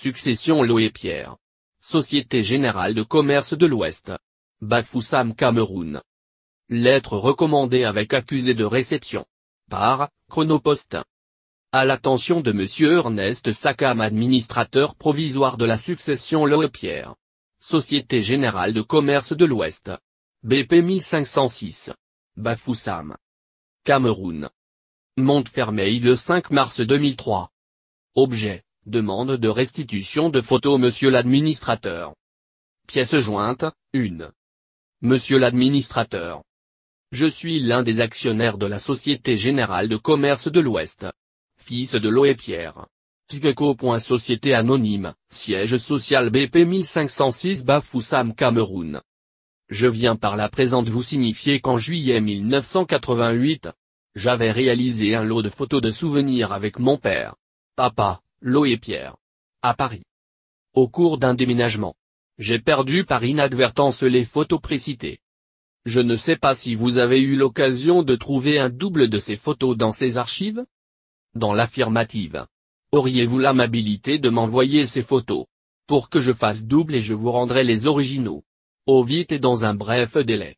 Succession Loé Pierre. Société Générale de Commerce de l'Ouest. Bafoussam Cameroun. Lettre recommandée avec accusé de réception. Par, Chronopost. À l'attention de M. Ernest Sakam administrateur provisoire de la succession Loé Pierre. Société Générale de Commerce de l'Ouest. BP 1506. Bafoussam. Cameroun. Montfermeil le 5 mars 2003. Objet. Demande de restitution de photos Monsieur l'administrateur. Pièce jointe, 1. Monsieur l'administrateur. Je suis l'un des actionnaires de la Société Générale de Commerce de l'Ouest. Fils de Loé Pierre. Société anonyme, siège social BP 1506 Bafoussam Cameroun. Je viens par la présente vous signifier qu'en juillet 1988, j'avais réalisé un lot de photos de souvenirs avec mon père. Papa, L'eau et Pierre. À Paris. Au cours d'un déménagement. J'ai perdu par inadvertance les photos précitées. Je ne sais pas si vous avez eu l'occasion de trouver un double de ces photos dans ces archives Dans l'affirmative. Auriez-vous l'amabilité de m'envoyer ces photos Pour que je fasse double et je vous rendrai les originaux. Au vite et dans un bref délai.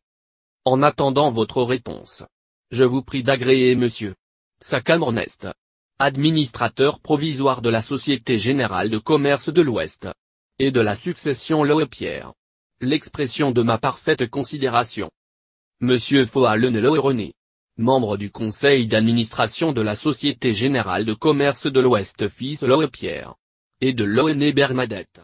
En attendant votre réponse. Je vous prie d'agréer monsieur. Sacamornest administrateur provisoire de la Société Générale de Commerce de l'Ouest. Et de la succession Low-Pierre. L'expression de ma parfaite considération. Monsieur Foalen Loé-René. Membre du conseil d'administration de la Société Générale de Commerce de l'Ouest fils pierre Et de Loené Bernadette.